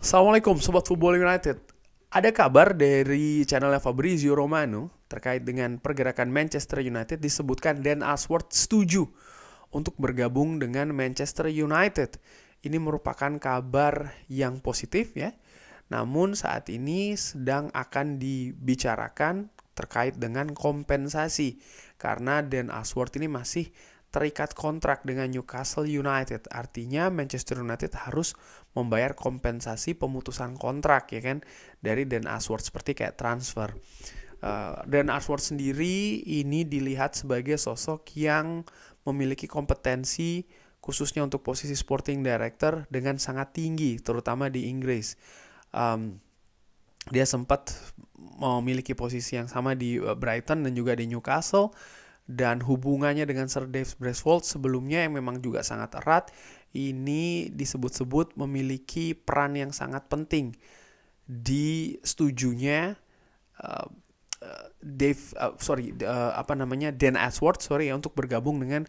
Assalamualaikum Sobat Football United. Ada kabar dari channelnya Fabrizio Romano terkait dengan pergerakan Manchester United disebutkan Dan Ashworth setuju untuk bergabung dengan Manchester United. Ini merupakan kabar yang positif ya. Namun saat ini sedang akan dibicarakan terkait dengan kompensasi karena Dan Ashworth ini masih terikat kontrak dengan Newcastle United. Artinya Manchester United harus membayar kompensasi pemutusan kontrak ya kan dari Dan Ashworth seperti kayak transfer. Uh, Dan Ashworth sendiri ini dilihat sebagai sosok yang memiliki kompetensi khususnya untuk posisi sporting director dengan sangat tinggi terutama di Inggris. Um, dia sempat memiliki posisi yang sama di eh, Brighton dan juga di Newcastle dan hubungannya dengan Sir Dave Bresvold sebelumnya yang memang juga sangat erat ini disebut-sebut memiliki peran yang sangat penting di setujunya uh, eh, eh, Dave uh, sorry uh, apa namanya Dan Ashworth sorry ya untuk bergabung dengan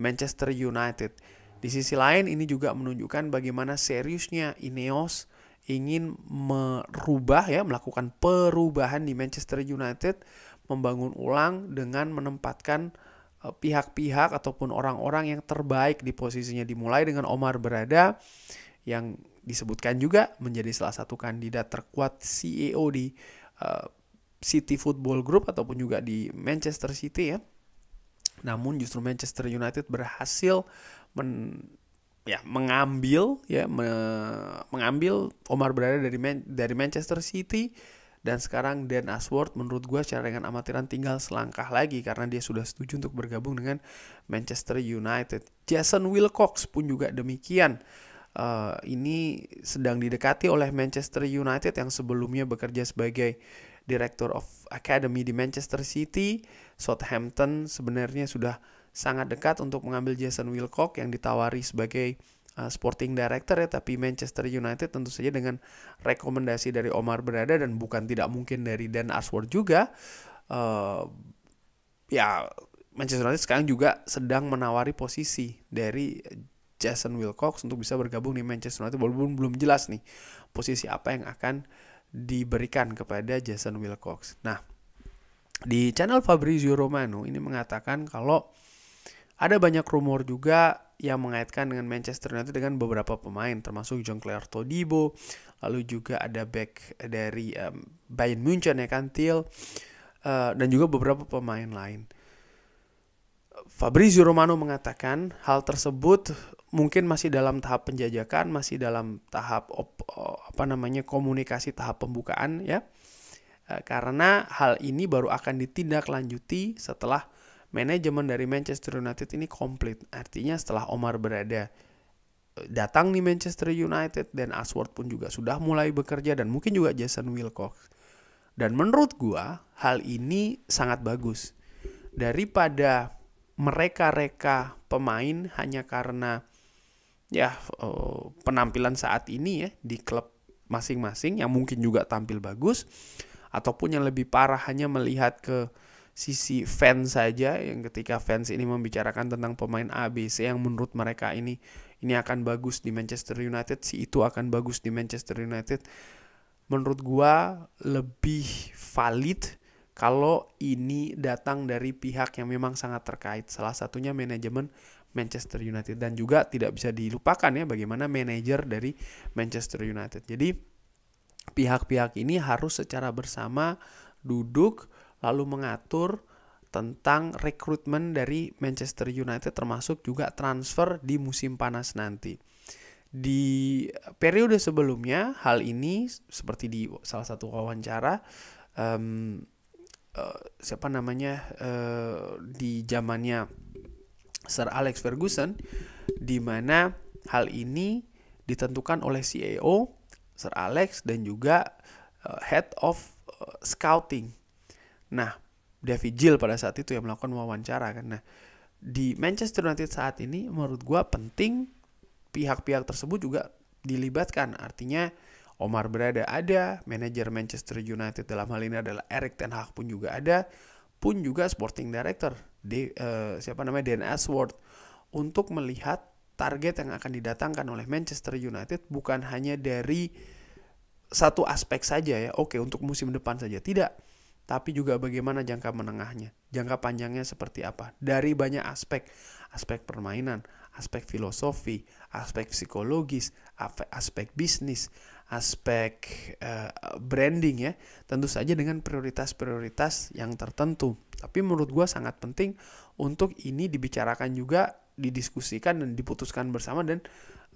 Manchester United. Di sisi lain ini juga menunjukkan bagaimana seriusnya Ineos ingin merubah ya melakukan perubahan di Manchester United membangun ulang dengan menempatkan e, pihak-pihak ataupun orang-orang yang terbaik di posisinya dimulai dengan Omar berada yang disebutkan juga menjadi salah satu kandidat terkuat CEO di uh, City Football Group ataupun juga di Manchester City ya. Namun justru Manchester United berhasil men ya mengambil ya me, mengambil Omar berada dari Man, dari Manchester City dan sekarang Dan Ashworth menurut gue secara dengan amatiran tinggal selangkah lagi karena dia sudah setuju untuk bergabung dengan Manchester United. Jason Wilcox pun juga demikian. Uh, ini sedang didekati oleh Manchester United yang sebelumnya bekerja sebagai Director of Academy di Manchester City. Southampton sebenarnya sudah sangat dekat untuk mengambil Jason Wilcox yang ditawari sebagai uh, sporting director ya tapi Manchester United tentu saja dengan rekomendasi dari Omar Berada dan bukan tidak mungkin dari Dan Ashworth juga uh, ya Manchester United sekarang juga sedang menawari posisi dari Jason Wilcox untuk bisa bergabung di Manchester United walaupun belum jelas nih posisi apa yang akan diberikan kepada Jason Wilcox. Nah, di channel Fabrizio Romano ini mengatakan kalau ada banyak rumor juga yang mengaitkan dengan Manchester United dengan beberapa pemain termasuk John Claire Todibo, lalu juga ada back dari um, Bayern Munchen ya kan Thiel uh, dan juga beberapa pemain lain. Fabrizio Romano mengatakan hal tersebut mungkin masih dalam tahap penjajakan, masih dalam tahap op, eh, apa namanya komunikasi tahap pembukaan ya. Eh, karena hal ini baru akan ditindaklanjuti setelah manajemen dari Manchester United ini komplit. Artinya setelah Omar berada eh, datang di Manchester United dan Ashworth pun juga sudah mulai bekerja dan mungkin juga Jason Wilcox. Dan menurut gua hal ini sangat bagus. Daripada mereka-reka pemain hanya karena ya eh, penampilan saat ini ya di klub masing-masing yang mungkin juga tampil bagus ataupun yang lebih parah hanya melihat ke sisi fans saja yang ketika fans ini membicarakan tentang pemain ABC yang menurut mereka ini ini akan bagus di Manchester United si itu akan bagus di Manchester United menurut gua lebih valid kalau ini datang dari pihak yang memang sangat terkait salah satunya manajemen Manchester United dan juga tidak bisa dilupakan ya bagaimana manajer dari Manchester United. Jadi pihak-pihak ini harus secara bersama duduk lalu mengatur tentang rekrutmen dari Manchester United termasuk juga transfer di musim panas nanti. Di periode sebelumnya hal ini seperti di salah satu wawancara um, uh, siapa namanya uh, di zamannya Sir Alex Ferguson di mana hal ini ditentukan oleh CEO Sir Alex dan juga uh, Head of uh, Scouting Nah, David Gill pada saat itu yang melakukan wawancara kan. Nah, di Manchester United saat ini menurut gua penting pihak-pihak tersebut juga dilibatkan. Artinya Omar Berada ada, manajer Manchester United dalam hal ini adalah Erik Ten Hag pun juga ada, pun juga sporting director di, uh, eh, siapa namanya Dan Ashworth untuk melihat target yang akan didatangkan oleh Manchester United bukan hanya dari satu aspek saja ya. Oke, untuk musim depan saja tidak tapi juga bagaimana jangka menengahnya, jangka panjangnya seperti apa. Dari banyak aspek, aspek permainan, aspek filosofi, aspek psikologis, aspek bisnis, aspek uh, branding ya. Tentu saja dengan prioritas-prioritas yang tertentu. Tapi menurut gue sangat penting untuk ini dibicarakan juga, didiskusikan dan diputuskan bersama dan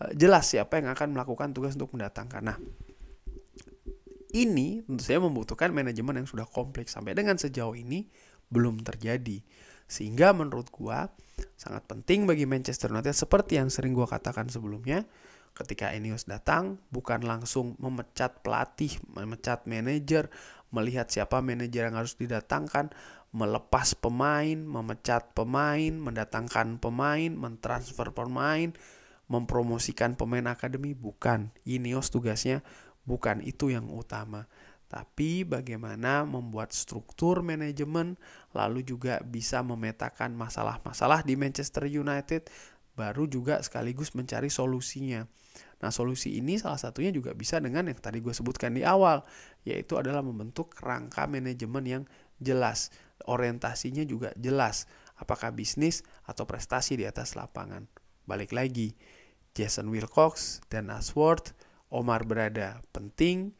uh, jelas siapa yang akan melakukan tugas untuk mendatangkan. Nah, ini tentu saja membutuhkan manajemen yang sudah kompleks sampai dengan sejauh ini belum terjadi. Sehingga menurut gua sangat penting bagi Manchester United seperti yang sering gua katakan sebelumnya, ketika Ineos datang bukan langsung memecat pelatih, memecat manajer, melihat siapa manajer yang harus didatangkan, melepas pemain, memecat pemain, mendatangkan pemain, mentransfer pemain, mempromosikan pemain akademi bukan. Ineos tugasnya Bukan itu yang utama, tapi bagaimana membuat struktur manajemen, lalu juga bisa memetakan masalah-masalah di Manchester United, baru juga sekaligus mencari solusinya. Nah, solusi ini salah satunya juga bisa dengan yang tadi gue sebutkan di awal, yaitu adalah membentuk rangka manajemen yang jelas, orientasinya juga jelas, apakah bisnis atau prestasi di atas lapangan. Balik lagi, Jason Wilcox dan Ashworth Omar berada. Penting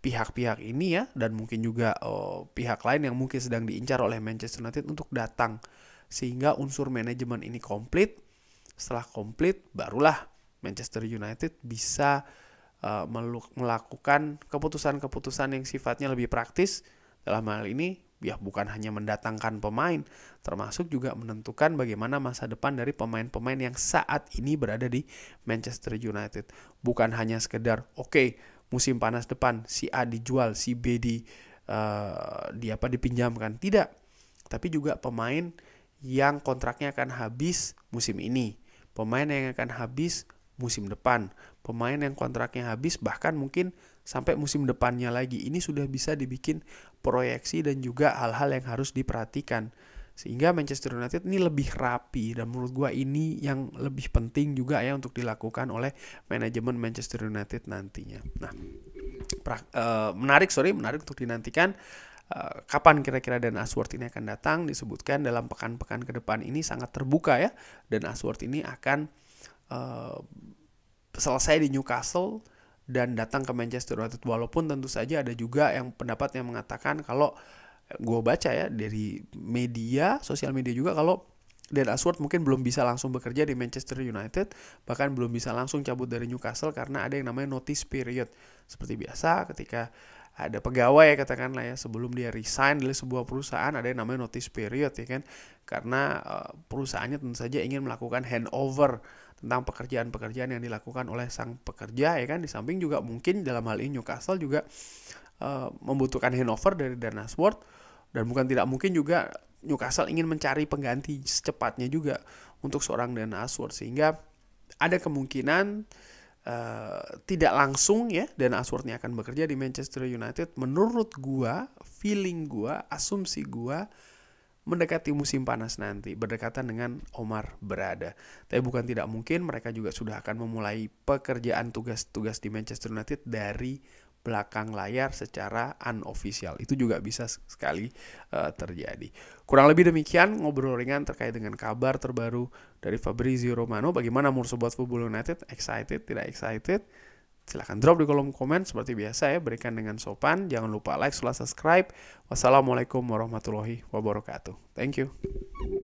pihak-pihak ini ya dan mungkin juga oh, pihak lain yang mungkin sedang diincar oleh Manchester United untuk datang sehingga unsur manajemen ini komplit. Setelah komplit barulah Manchester United bisa uh, melakukan keputusan-keputusan yang sifatnya lebih praktis dalam hal ini ya bukan hanya mendatangkan pemain, termasuk juga menentukan bagaimana masa depan dari pemain-pemain yang saat ini berada di Manchester United. Bukan hanya sekedar oke okay, musim panas depan si A dijual, si B di uh, di apa dipinjamkan, tidak. Tapi juga pemain yang kontraknya akan habis musim ini, pemain yang akan habis musim depan, pemain yang kontraknya habis bahkan mungkin sampai musim depannya lagi. Ini sudah bisa dibikin proyeksi dan juga hal-hal yang harus diperhatikan. Sehingga Manchester United ini lebih rapi dan menurut gue ini yang lebih penting juga ya untuk dilakukan oleh manajemen Manchester United nantinya. Nah, pra, uh, menarik sorry, menarik untuk dinantikan eh, kapan kira-kira Dan Asworth ini akan datang disebutkan dalam pekan-pekan ke depan ini sangat terbuka ya Dan Asworth ini akan uh, selesai di Newcastle dan datang ke Manchester United walaupun tentu saja ada juga yang pendapat yang mengatakan kalau eh, gue baca ya dari media sosial media juga kalau Dan Ashworth mungkin belum bisa langsung bekerja di Manchester United bahkan belum bisa langsung cabut dari Newcastle karena ada yang namanya notice period seperti biasa ketika ada pegawai ya katakanlah ya sebelum dia resign dari sebuah perusahaan ada yang namanya notice period ya kan karena eh, perusahaannya tentu saja ingin melakukan handover tentang pekerjaan-pekerjaan yang dilakukan oleh sang pekerja ya kan di samping juga mungkin dalam hal ini Newcastle juga uh, membutuhkan handover dari Dan Ashworth dan bukan tidak mungkin juga Newcastle ingin mencari pengganti secepatnya juga untuk seorang Dan Ashworth sehingga ada kemungkinan uh, tidak langsung ya Dan Ashworthnya akan bekerja di Manchester United menurut gua feeling gua asumsi gua mendekati musim panas nanti, berdekatan dengan Omar berada. Tapi bukan tidak mungkin mereka juga sudah akan memulai pekerjaan tugas-tugas di Manchester United dari belakang layar secara unofficial. Itu juga bisa sekali uh, terjadi. Kurang lebih demikian ngobrol ringan terkait dengan kabar terbaru dari Fabrizio Romano. Bagaimana menurut buat Football United? Excited? Tidak excited? Silahkan drop di kolom komen seperti biasa ya. Berikan dengan sopan. Jangan lupa like, subscribe. Wassalamualaikum warahmatullahi wabarakatuh. Thank you.